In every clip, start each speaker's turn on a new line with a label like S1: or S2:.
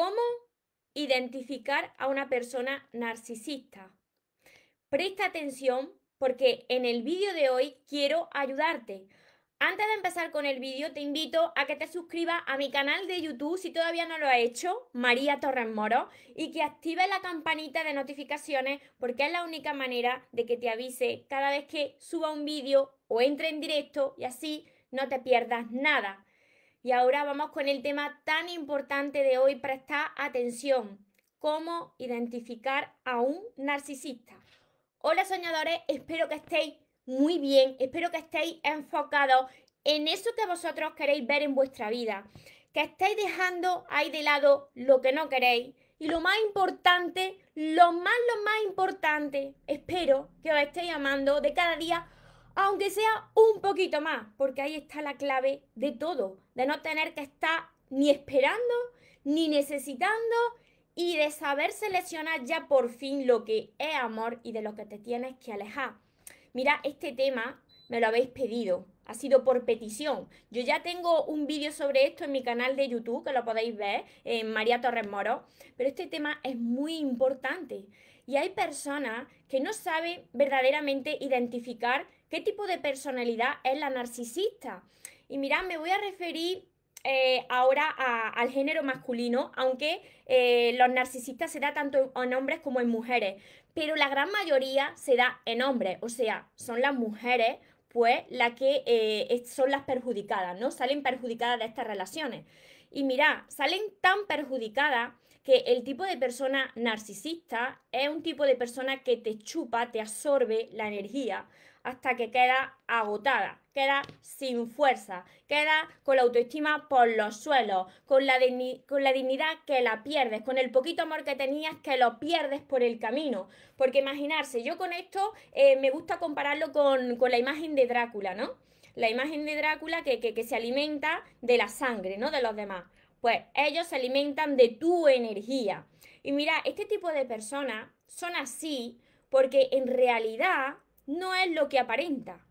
S1: ¿Cómo identificar a una persona narcisista? Presta atención porque en el vídeo de hoy quiero ayudarte. Antes de empezar con el vídeo, te invito a que te suscribas a mi canal de YouTube si todavía no lo has hecho, María Torres Moro, y que active la campanita de notificaciones porque es la única manera de que te avise cada vez que suba un vídeo o entre en directo y así no te pierdas nada. Y ahora vamos con el tema tan importante de hoy, prestar atención, cómo identificar a un narcisista. Hola soñadores, espero que estéis muy bien, espero que estéis enfocados en eso que vosotros queréis ver en vuestra vida, que estéis dejando ahí de lado lo que no queréis y lo más importante, lo más, lo más importante, espero que os estéis amando de cada día aunque sea un poquito más, porque ahí está la clave de todo, de no tener que estar ni esperando, ni necesitando, y de saber seleccionar ya por fin lo que es amor y de lo que te tienes que alejar. Mira, este tema me lo habéis pedido, ha sido por petición. Yo ya tengo un vídeo sobre esto en mi canal de YouTube, que lo podéis ver, en María Torres Moro, pero este tema es muy importante. Y hay personas que no saben verdaderamente identificar ¿Qué tipo de personalidad es la narcisista? Y mirad, me voy a referir eh, ahora al género masculino, aunque eh, los narcisistas se da tanto en hombres como en mujeres, pero la gran mayoría se da en hombres, o sea, son las mujeres pues las que eh, son las perjudicadas, ¿no? Salen perjudicadas de estas relaciones. Y mirad, salen tan perjudicadas que el tipo de persona narcisista es un tipo de persona que te chupa, te absorbe la energía, hasta que queda agotada, queda sin fuerza, queda con la autoestima por los suelos, con la, con la dignidad que la pierdes, con el poquito amor que tenías que lo pierdes por el camino. Porque imaginarse, yo con esto eh, me gusta compararlo con, la imagen de Drácula, ¿no? la imagen de Drácula que, que, se alimenta de la sangre, no de los demás. Pues ellos se alimentan de tu energía. Y mira, este tipo de personas son así porque en realidad no es lo que aparenta.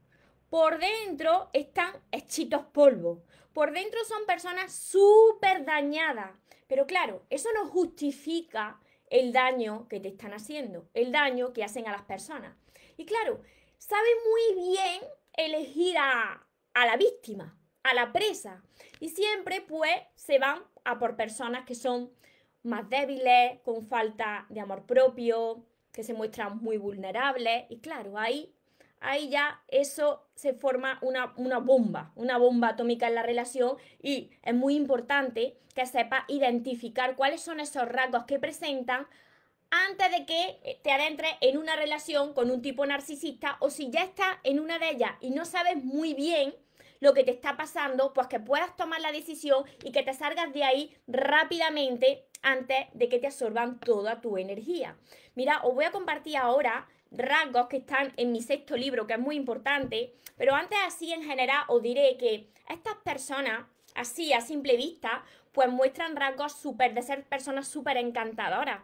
S1: Por dentro están hechitos polvo. Por dentro son personas súper dañadas. Pero claro, eso no justifica el daño que te están haciendo, el daño que hacen a las personas. Y claro, sabe muy bien elegir a, a la víctima, a la presa. Y siempre pues se van a por personas que son más débiles, con falta de amor propio, que se muestran muy vulnerables y claro, ahí, ahí ya eso se forma una, una bomba, una bomba atómica en la relación y es muy importante que sepas identificar cuáles son esos rasgos que presentan antes de que te adentres en una relación con un tipo narcisista o si ya estás en una de ellas y no sabes muy bien lo que te está pasando, pues que puedas tomar la decisión y que te salgas de ahí rápidamente antes de que te absorban toda tu energía. Mira, os voy a compartir ahora rasgos que están en mi sexto libro, que es muy importante, pero antes así en general os diré que estas personas, así a simple vista, pues muestran rasgos super de ser personas súper encantadoras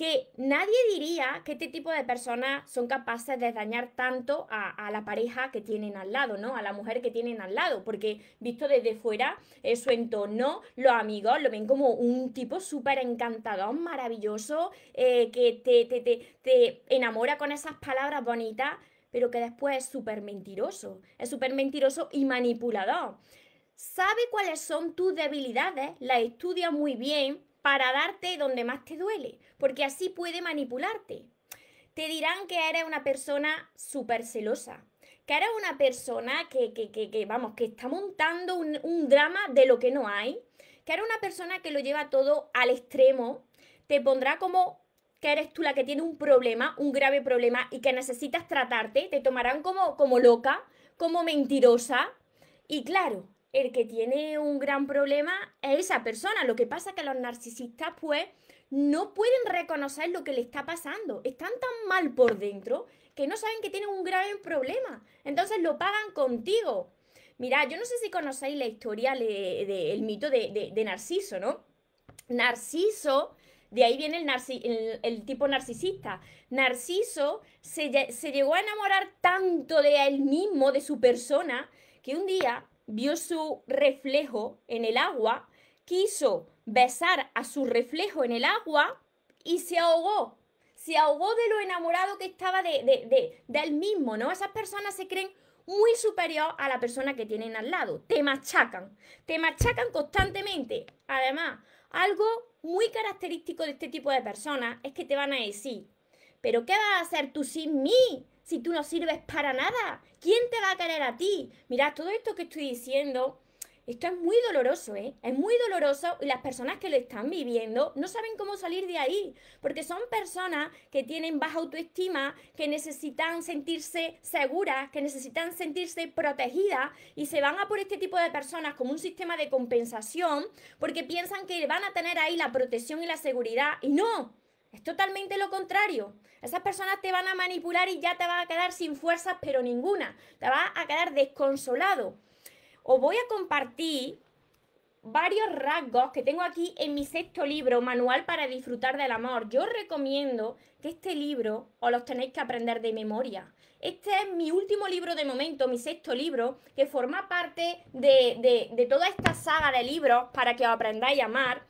S1: que nadie diría que este tipo de personas son capaces de dañar tanto a, la pareja que tienen al lado, ¿no? A la mujer que tienen al lado, porque visto desde fuera, eh, su entorno, los amigos lo ven como un tipo súper encantador, maravilloso, eh, que te, te, te, te enamora con esas palabras bonitas, pero que después es súper mentiroso, es súper mentiroso y manipulador. Sabe cuáles son tus debilidades, La estudia muy bien para darte donde más te duele, porque así puede manipularte. Te dirán que eres una persona súper celosa, que eres una persona que, que, que, vamos, que está montando un, drama de lo que no hay, que eres una persona que lo lleva todo al extremo, te pondrá como que eres tú la que tiene un problema, un grave problema y que necesitas tratarte, te tomarán como, como loca, como mentirosa. Y claro, el que tiene un gran problema es esa persona. Lo que pasa es que los narcisistas, pues, no pueden reconocer lo que le está pasando. Están tan mal por dentro que no saben que tienen un grave problema. Entonces lo pagan contigo. Mirad, yo no sé si conocéis la historia del mito de, Narciso, ¿no? Narciso, de ahí viene el, tipo narcisista. Narciso se, se llegó a enamorar tanto de él mismo, de su persona, que un día vio su reflejo en el agua, quiso besar a su reflejo en el agua y se ahogó. Se ahogó de lo enamorado que estaba de, él mismo, ¿no? Esas personas se creen muy superior a la persona que tienen al lado. Te machacan, te machacan constantemente. Además, algo muy característico de este tipo de personas es que te van a decir, pero ¿qué vas a hacer tú sin mí? si tú no sirves para nada? ¿Quién te va a querer a ti? Mirad, todo esto que estoy diciendo, esto es muy doloroso, ¿eh? Es muy doloroso y las personas que lo están viviendo no saben cómo salir de ahí, porque son personas que tienen baja autoestima, que necesitan sentirse seguras, que necesitan sentirse protegidas y se van a por este tipo de personas como un sistema de compensación porque piensan que van a tener ahí la protección y la seguridad y no, es totalmente lo contrario. Esas personas te van a manipular y ya te vas a quedar sin fuerzas, pero ninguna. Te vas a quedar desconsolado. Os voy a compartir varios rasgos que tengo aquí en mi sexto libro, Manual para Disfrutar del Amor. Yo recomiendo que este libro os los tenéis que aprender de memoria. Este es mi último libro de momento, mi sexto libro, que forma parte de, de, de toda esta saga de libros para que os aprendáis a amar.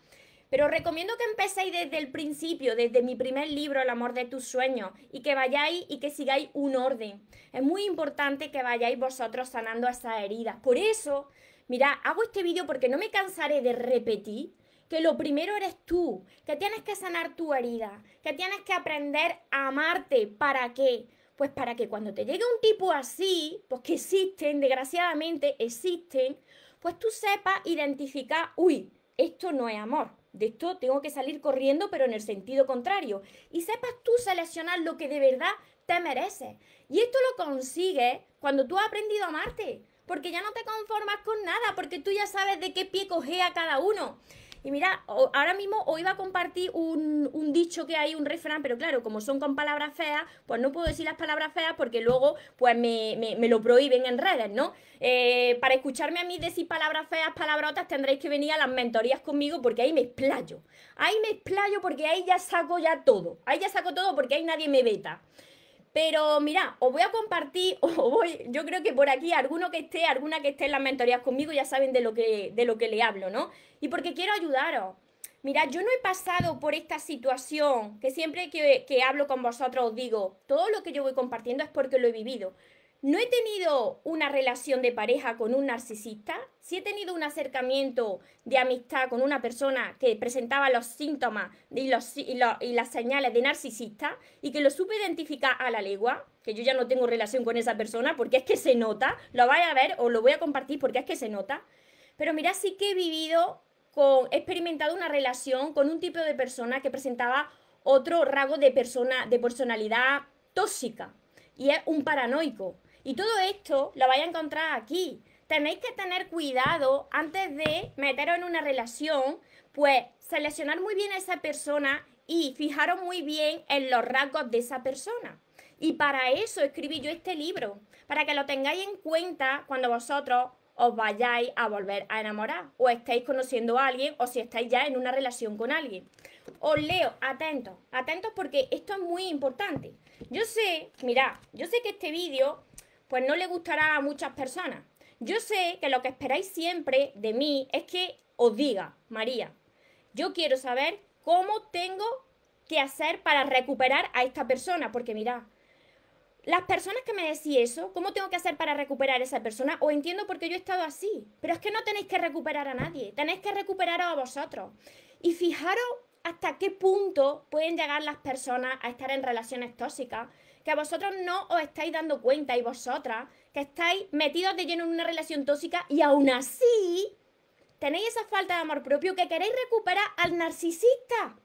S1: Pero recomiendo que empecéis desde el principio, desde mi primer libro, El amor de tus sueños, y que vayáis y que sigáis un orden. Es muy importante que vayáis vosotros sanando esa herida. Por eso, mira, hago este vídeo porque no me cansaré de repetir que lo primero eres tú, que tienes que sanar tu herida, que tienes que aprender a amarte. ¿Para qué? Pues para que cuando te llegue un tipo así, pues que existen, desgraciadamente existen, pues tú sepas identificar, uy, esto no es amor de esto tengo que salir corriendo, pero en el sentido contrario. Y sepas tú seleccionar lo que de verdad te mereces. Y esto lo consigues cuando tú has aprendido a amarte. Porque ya no te conformas con nada, porque tú ya sabes de qué pie a cada uno. Y mira, ahora mismo os iba a compartir un, un, dicho que hay, un refrán, pero claro, como son con palabras feas, pues no puedo decir las palabras feas porque luego pues me, me, lo prohíben en redes, ¿no? Eh, para escucharme a mí decir palabras feas, palabrotas, tendréis que venir a las mentorías conmigo porque ahí me explayo. Ahí me explayo porque ahí ya saco ya todo. Ahí ya saco todo porque ahí nadie me veta. Pero mira, os voy a compartir, voy, yo creo que por aquí alguno que esté, alguna que esté en las mentorías conmigo ya saben de lo que, de lo que le hablo, ¿no? Y porque quiero ayudaros. Mira, yo no he pasado por esta situación que siempre que, que hablo con vosotros os digo, todo lo que yo voy compartiendo es porque lo he vivido no he tenido una relación de pareja con un narcisista, si he tenido un acercamiento de amistad con una persona que presentaba los síntomas y, las señales de narcisista y que lo supe identificar a la legua, que yo ya no tengo relación con esa persona porque es que se nota, lo vais a ver o lo voy a compartir porque es que se nota, pero mira, sí que he vivido, con, he experimentado una relación con un tipo de persona que presentaba otro rasgo de, persona, de personalidad tóxica y es un paranoico y todo esto lo vais a encontrar aquí. Tenéis que tener cuidado antes de meteros en una relación, pues seleccionar muy bien a esa persona y fijaros muy bien en los rasgos de esa persona. Y para eso escribí yo este libro, para que lo tengáis en cuenta cuando vosotros os vayáis a volver a enamorar o estáis conociendo a alguien o si estáis ya en una relación con alguien. Os leo, atentos, atentos porque esto es muy importante. Yo sé, mirad, yo sé que este vídeo pues no le gustará a muchas personas. Yo sé que lo que esperáis siempre de mí es que os diga, María, yo quiero saber cómo tengo que hacer para recuperar a esta persona, porque mirad, las personas que me decís eso, ¿cómo tengo que hacer para recuperar a esa persona? O entiendo por qué yo he estado así, pero es que no tenéis que recuperar a nadie, tenéis que recuperar a vosotros. Y fijaros hasta qué punto pueden llegar las personas a estar en relaciones tóxicas que vosotros no os estáis dando cuenta y vosotras que estáis metidos de lleno en una relación tóxica y aún así tenéis esa falta de amor propio que queréis recuperar al narcisista,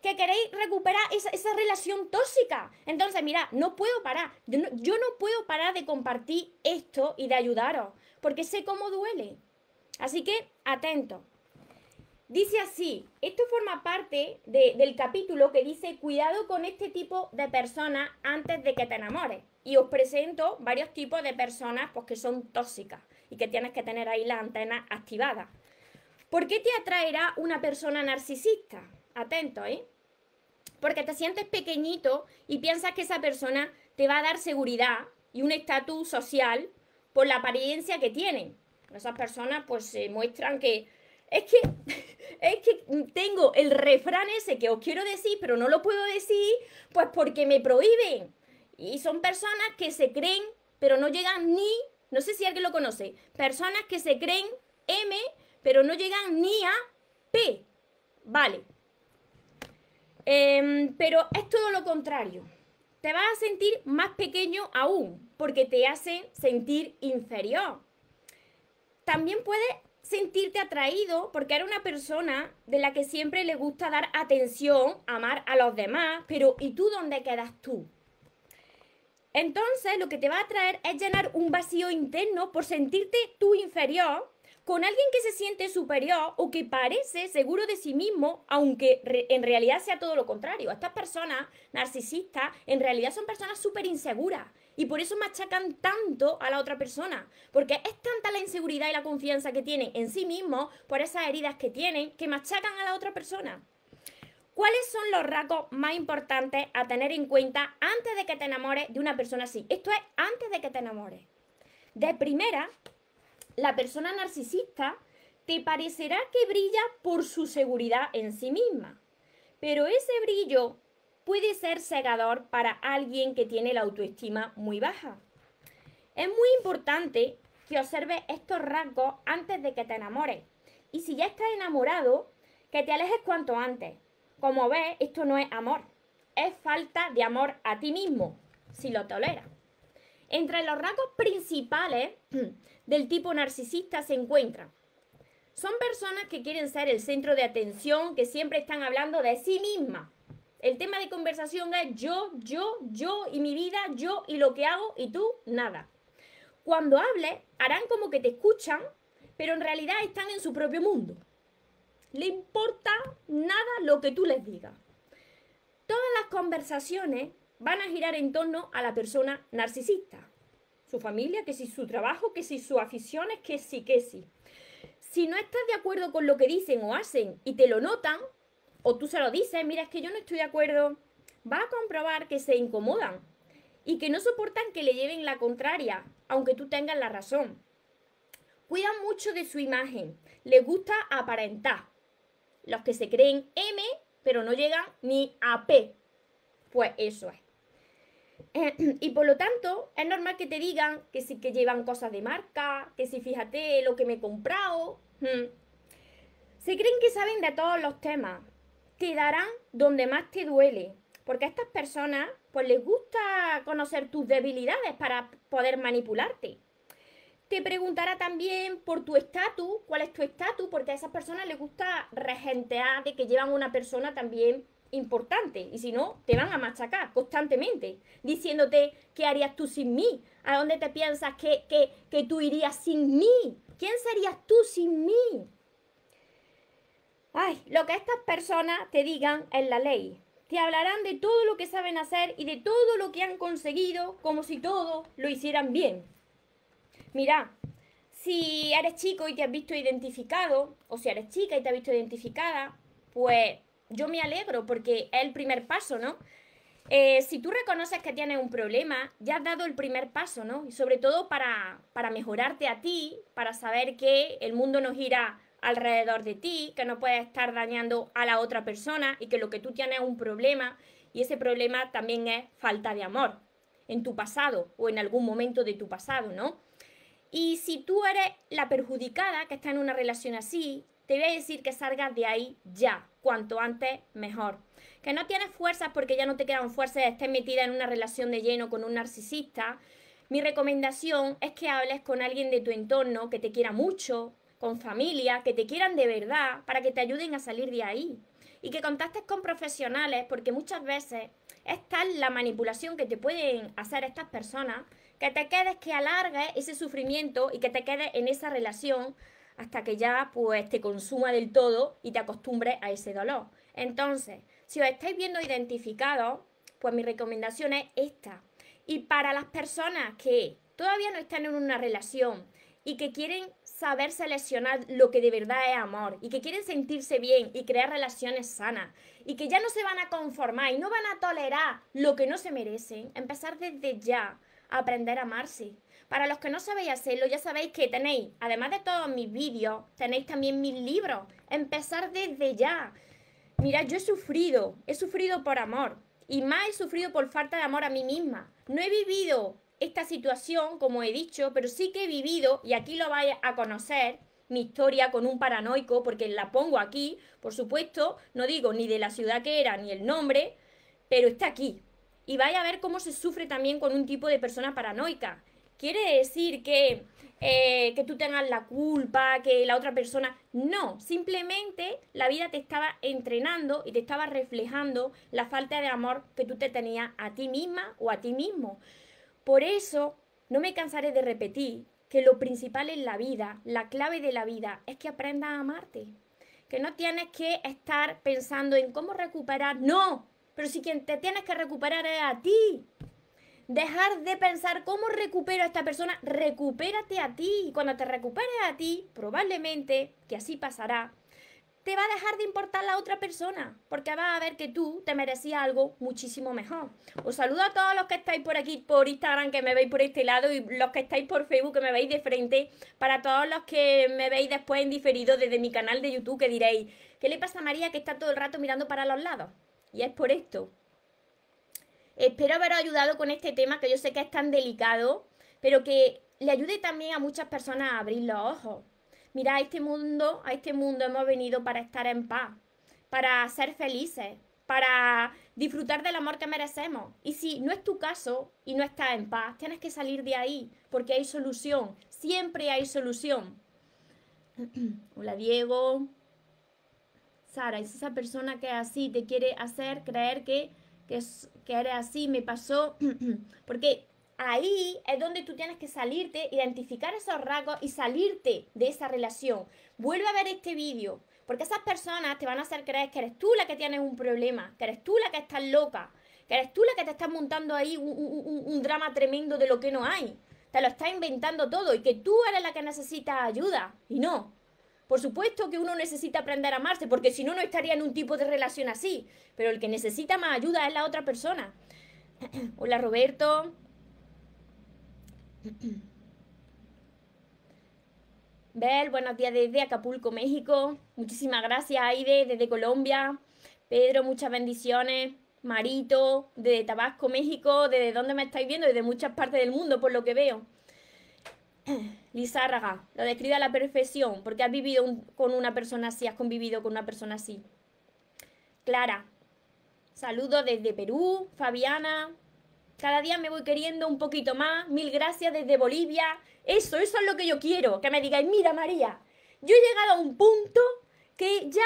S1: que queréis recuperar esa, relación tóxica. Entonces, mira, no puedo parar, yo no, yo no puedo parar de compartir esto y de ayudaros, porque sé cómo duele. Así que, atento, Dice así, esto forma parte del capítulo que dice cuidado con este tipo de personas antes de que te enamores. Y os presento varios tipos de personas pues, que son tóxicas y que tienes que tener ahí la antena activada. ¿Por qué te atraerá una persona narcisista? Atento, ¿eh? Porque te sientes pequeñito y piensas que esa persona te va a dar seguridad y un estatus social por la apariencia que tienen. Esas personas pues se muestran que es que, es que tengo el refrán ese que os quiero decir, pero no lo puedo decir, pues porque me prohíben. Y son personas que se creen, pero no llegan ni, no sé si alguien lo conoce, personas que se creen M, pero no llegan ni a P. Vale. Em, pero es todo lo contrario. Te vas a sentir más pequeño aún, porque te hacen sentir inferior. También puedes sentirte atraído porque era una persona de la que siempre le gusta dar atención, amar a los demás, pero ¿y tú dónde quedas tú? Entonces lo que te va a traer es llenar un vacío interno por sentirte tú inferior con alguien que se siente superior o que parece seguro de sí mismo, aunque en realidad sea todo lo contrario. Estas personas narcisistas en realidad son personas súper inseguras y por eso machacan tanto a la otra persona. Porque es tanta la inseguridad y la confianza que tienen en sí mismos por esas heridas que tienen que machacan a la otra persona. ¿Cuáles son los rasgos más importantes a tener en cuenta antes de que te enamores de una persona así? Esto es antes de que te enamores. De primera, la persona narcisista te parecerá que brilla por su seguridad en sí misma, pero ese brillo puede ser cegador para alguien que tiene la autoestima muy baja. Es muy importante que observes estos rasgos antes de que te enamores. Y si ya estás enamorado, que te alejes cuanto antes. Como ves, esto no es amor, es falta de amor a ti mismo, si lo toleras. Entre los rasgos principales del tipo narcisista se encuentran. Son personas que quieren ser el centro de atención, que siempre están hablando de sí mismas el tema de conversación es yo, yo, yo y mi vida, yo y lo que hago y tú, nada. Cuando hables, harán como que te escuchan, pero en realidad están en su propio mundo. Le importa nada lo que tú les digas. Todas las conversaciones van a girar en torno a la persona narcisista. Su familia, que si su trabajo, que si sus aficiones, que sí, que sí. Si no estás de acuerdo con lo que dicen o hacen y te lo notan, o tú se lo dices, mira, es que yo no estoy de acuerdo. Va a comprobar que se incomodan y que no soportan que le lleven la contraria, aunque tú tengas la razón. Cuidan mucho de su imagen, les gusta aparentar. Los que se creen M, pero no llegan ni a P. Pues eso es. Y por lo tanto, es normal que te digan que sí que llevan cosas de marca, que si sí, fíjate lo que me he comprado. Hmm. Se creen que saben de todos los temas, te darán donde más te duele. Porque a estas personas, pues les gusta conocer tus debilidades para poder manipularte. Te preguntará también por tu estatus, cuál es tu estatus, porque a esas personas les gusta regentear de que llevan una persona también importante. Y si no, te van a machacar constantemente, diciéndote qué harías tú sin mí, a dónde te piensas que, que, que tú irías sin mí, quién serías tú sin mí ay, lo que estas personas te digan es la ley. Te hablarán de todo lo que saben hacer y de todo lo que han conseguido, como si todo lo hicieran bien. Mira, si eres chico y te has visto identificado, o si eres chica y te has visto identificada, pues yo me alegro porque es el primer paso, ¿no? Eh, si tú reconoces que tienes un problema, ya has dado el primer paso, ¿no? Y sobre todo para, para mejorarte a ti, para saber que el mundo no gira alrededor de ti, que no puedes estar dañando a la otra persona y que lo que tú tienes es un problema y ese problema también es falta de amor en tu pasado o en algún momento de tu pasado, ¿no? Y si tú eres la perjudicada que está en una relación así, te voy a decir que salgas de ahí ya, cuanto antes mejor. Que no tienes fuerzas porque ya no te quedan fuerzas de estar metida en una relación de lleno con un narcisista. Mi recomendación es que hables con alguien de tu entorno que te quiera mucho, con familia, que te quieran de verdad, para que te ayuden a salir de ahí. Y que contactes con profesionales, porque muchas veces es tal la manipulación que te pueden hacer estas personas, que te quedes, que alargues ese sufrimiento y que te quedes en esa relación hasta que ya pues te consuma del todo y te acostumbres a ese dolor. Entonces, si os estáis viendo identificados, pues mi recomendación es esta. Y para las personas que todavía no están en una relación y que quieren saber seleccionar lo que de verdad es amor y que quieren sentirse bien y crear relaciones sanas y que ya no se van a conformar y no van a tolerar lo que no se merecen, empezar desde ya a aprender a amarse. Para los que no sabéis hacerlo, ya sabéis que tenéis, además de todos mis vídeos, tenéis también mis libros. Empezar desde ya. Mira, yo he sufrido, he sufrido por amor y más he sufrido por falta de amor a mí misma. No he vivido esta situación, como he dicho, pero sí que he vivido, y aquí lo vais a conocer, mi historia con un paranoico, porque la pongo aquí, por supuesto, no digo ni de la ciudad que era, ni el nombre, pero está aquí. Y vaya a ver cómo se sufre también con un tipo de persona paranoica. Quiere decir que, eh, que tú tengas la culpa, que la otra persona... No, simplemente la vida te estaba entrenando y te estaba reflejando la falta de amor que tú te tenías a ti misma o a ti mismo. Por eso, no me cansaré de repetir que lo principal en la vida, la clave de la vida, es que aprendas a amarte. Que no tienes que estar pensando en cómo recuperar. No, pero si quien te tienes que recuperar es a ti. Dejar de pensar cómo recupero a esta persona, recupérate a ti. Y cuando te recuperes a ti, probablemente, que así pasará, te va a dejar de importar la otra persona, porque vas a ver que tú te merecías algo muchísimo mejor. Os saludo a todos los que estáis por aquí, por Instagram, que me veis por este lado, y los que estáis por Facebook, que me veis de frente, para todos los que me veis después en diferido desde mi canal de YouTube, que diréis, ¿qué le pasa a María que está todo el rato mirando para los lados? Y es por esto. Espero haberos ayudado con este tema, que yo sé que es tan delicado, pero que le ayude también a muchas personas a abrir los ojos. Mira, a este mundo, a este mundo hemos venido para estar en paz, para ser felices, para disfrutar del amor que merecemos. Y si no es tu caso y no estás en paz, tienes que salir de ahí, porque hay solución, siempre hay solución. Hola Diego. Sara, es esa persona que es así, te quiere hacer creer que, que eres así, me pasó, porque ahí es donde tú tienes que salirte, identificar esos rasgos y salirte de esa relación. Vuelve a ver este vídeo, porque esas personas te van a hacer creer que eres tú la que tienes un problema, que eres tú la que estás loca, que eres tú la que te estás montando ahí un, un drama tremendo de lo que no hay. Te lo está inventando todo y que tú eres la que necesita ayuda. Y no, por supuesto que uno necesita aprender a amarse, porque si no, no estaría en un tipo de relación así. Pero el que necesita más ayuda es la otra persona. Hola Roberto, Bel, buenos días desde Acapulco, México. Muchísimas gracias, Aide, desde Colombia. Pedro, muchas bendiciones. Marito, desde Tabasco, México, desde dónde me estáis viendo, desde muchas partes del mundo, por lo que veo. Lizárraga, lo describe a la perfección, porque has vivido con una persona así, has convivido con una persona así. Clara, saludo desde Perú, Fabiana, cada día me voy queriendo un poquito más. Mil gracias desde Bolivia. Eso, eso es lo que yo quiero. Que me digáis, mira María, yo he llegado a un punto que ya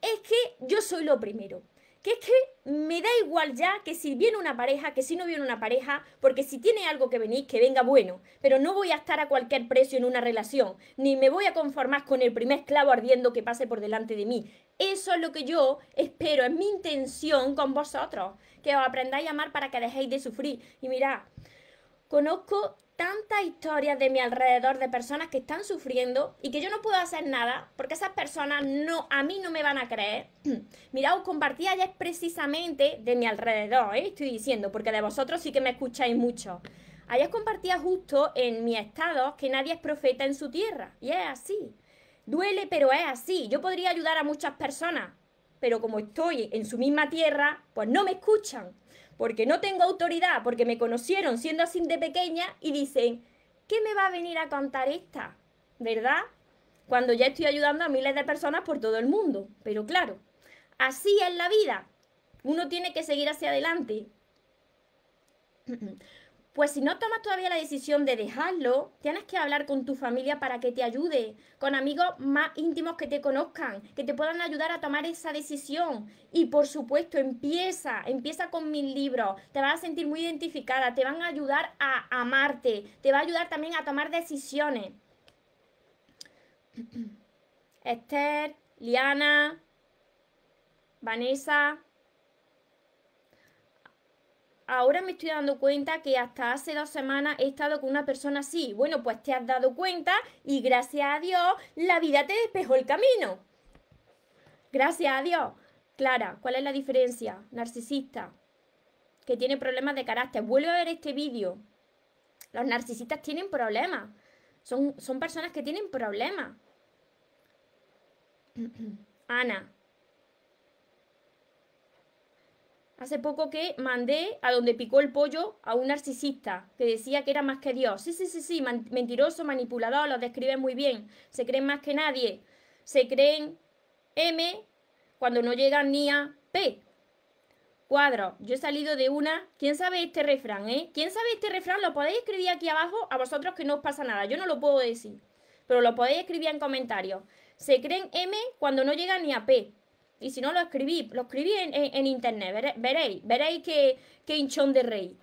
S1: es que yo soy lo primero. Que es que me da igual ya que si viene una pareja, que si no viene una pareja, porque si tiene algo que venir, que venga bueno. Pero no voy a estar a cualquier precio en una relación, ni me voy a conformar con el primer esclavo ardiendo que pase por delante de mí. Eso es lo que yo espero, es mi intención con vosotros que os aprendáis a amar para que dejéis de sufrir. Y mirad, conozco tantas historias de mi alrededor de personas que están sufriendo y que yo no puedo hacer nada porque esas personas no a mí no me van a creer. Mirad, os compartí ayer precisamente de mi alrededor, ¿eh? estoy diciendo, porque de vosotros sí que me escucháis mucho. Ayer compartía justo en mi estado que nadie es profeta en su tierra y es así. Duele, pero es así. Yo podría ayudar a muchas personas, pero como estoy en su misma tierra, pues no me escuchan, porque no tengo autoridad, porque me conocieron siendo así de pequeña y dicen, ¿qué me va a venir a contar esta? ¿Verdad? Cuando ya estoy ayudando a miles de personas por todo el mundo, pero claro, así es la vida. Uno tiene que seguir hacia adelante. Pues si no tomas todavía la decisión de dejarlo, tienes que hablar con tu familia para que te ayude, con amigos más íntimos que te conozcan, que te puedan ayudar a tomar esa decisión. Y por supuesto, empieza, empieza con mis libros, te vas a sentir muy identificada, te van a ayudar a amarte, te va a ayudar también a tomar decisiones. Esther, Liana, Vanessa, ahora me estoy dando cuenta que hasta hace dos semanas he estado con una persona así. Bueno, pues te has dado cuenta y gracias a Dios la vida te despejó el camino. Gracias a Dios. Clara, ¿cuál es la diferencia? Narcisista, que tiene problemas de carácter. Vuelve a ver este vídeo. Los narcisistas tienen problemas. Son, son personas que tienen problemas. Ana, hace poco que mandé a donde picó el pollo a un narcisista que decía que era más que Dios. Sí, sí, sí, sí, mentiroso, manipulador, lo describen muy bien. Se creen más que nadie. Se creen M cuando no llegan ni a P. Cuadro, yo he salido de una. ¿Quién sabe este refrán, eh? ¿Quién sabe este refrán? Lo podéis escribir aquí abajo a vosotros que no os pasa nada. Yo no lo puedo decir, pero lo podéis escribir en comentarios. Se creen M cuando no llegan ni a P. Y si no lo escribí, lo escribí en, internet, veréis, veréis qué hinchón de rey.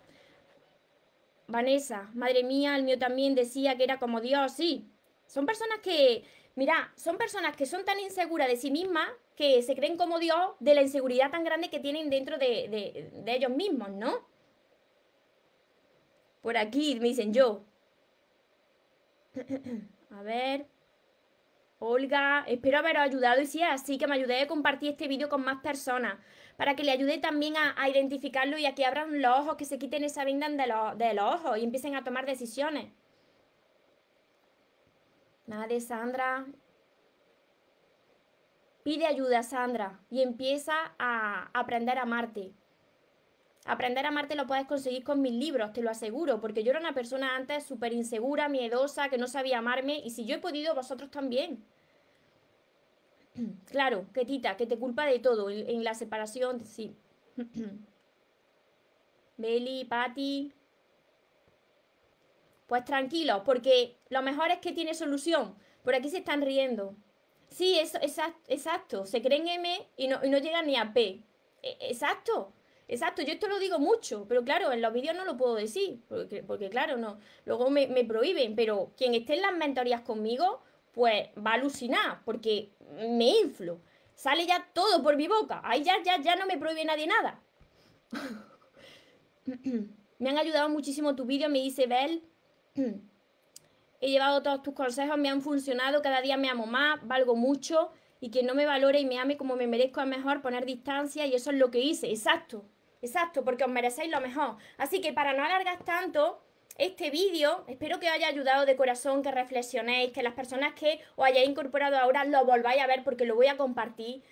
S1: Vanessa, madre mía, el mío también decía que era como Dios, sí. Son personas que, mira, son personas que son tan inseguras de sí mismas que se creen como Dios de la inseguridad tan grande que tienen dentro de, de ellos mismos, ¿no? Por aquí me dicen yo. A ver. Olga, espero haberos ayudado y si es así, que me ayude a compartir este vídeo con más personas, para que le ayude también a, identificarlo y a que abran los ojos, que se quiten esa venda de, lo, los ojos y empiecen a tomar decisiones. Nada Sandra. Pide ayuda, Sandra, y empieza a aprender a amarte. Aprender a amarte lo puedes conseguir con mis libros, te lo aseguro, porque yo era una persona antes súper insegura, miedosa, que no sabía amarme, y si yo he podido, vosotros también. claro, tita, que te culpa de todo en, la separación, sí. Beli, Patti. Pues tranquilo, porque lo mejor es que tiene solución. Por aquí se están riendo. Sí, eso, exacto, Se creen M y no, llegan ni a P. E, exacto. Exacto, yo esto lo digo mucho, pero claro, en los vídeos no lo puedo decir, porque, claro, no, luego me, me, prohíben, pero quien esté en las mentorías conmigo, pues va a alucinar, porque me inflo. Sale ya todo por mi boca. Ahí ya, ya, ya no me prohíbe nadie nada. me han ayudado muchísimo tus vídeos, me dice Bel. He llevado todos tus consejos, me han funcionado, cada día me amo más, valgo mucho. Y quien no me valore y me ame como me merezco es mejor poner distancia y eso es lo que hice. Exacto, exacto, porque os merecéis lo mejor. Así que para no alargar tanto, este vídeo. Espero que os haya ayudado de corazón, que reflexionéis, que las personas que os hayáis incorporado ahora lo volváis a ver porque lo voy a compartir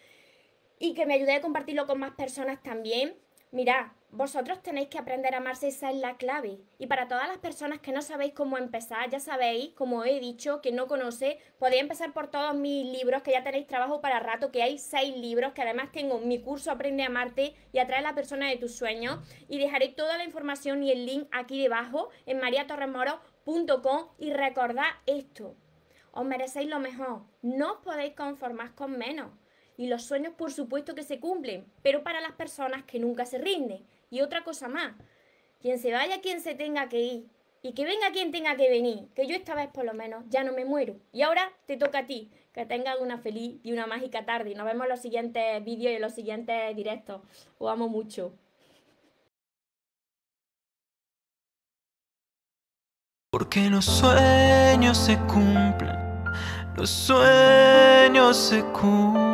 S1: y que me ayudéis a compartirlo con más personas también. Mirad, vosotros tenéis que aprender a amarse, esa es la clave. Y para todas las personas que no sabéis cómo empezar, ya sabéis, como he dicho, que no conoce, podéis empezar por todos mis libros, que ya tenéis trabajo para rato, que hay seis libros, que además tengo mi curso Aprende a amarte y atrae a la persona de tus sueños. Y dejaré toda la información y el link aquí debajo en mariatorremoro.com y recordad esto, os merecéis lo mejor, no os podéis conformar con menos. Y los sueños por supuesto que se cumplen, pero para las personas que nunca se rinden, y otra cosa más, quien se vaya, quien se tenga que ir, y que venga quien tenga que venir, que yo esta vez por lo menos ya no me muero. Y ahora te toca a ti, que tengas una feliz y una mágica tarde. Y nos vemos en los siguientes vídeos y en los siguientes directos. Os amo mucho. Porque los sueños se cumplen, los sueños se cumplen.